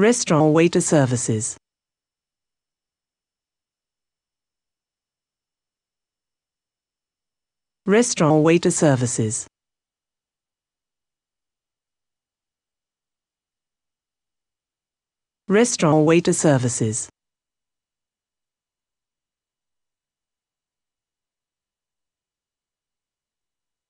Restaurant waiter services. Restaurant waiter services. Restaurant waiter services.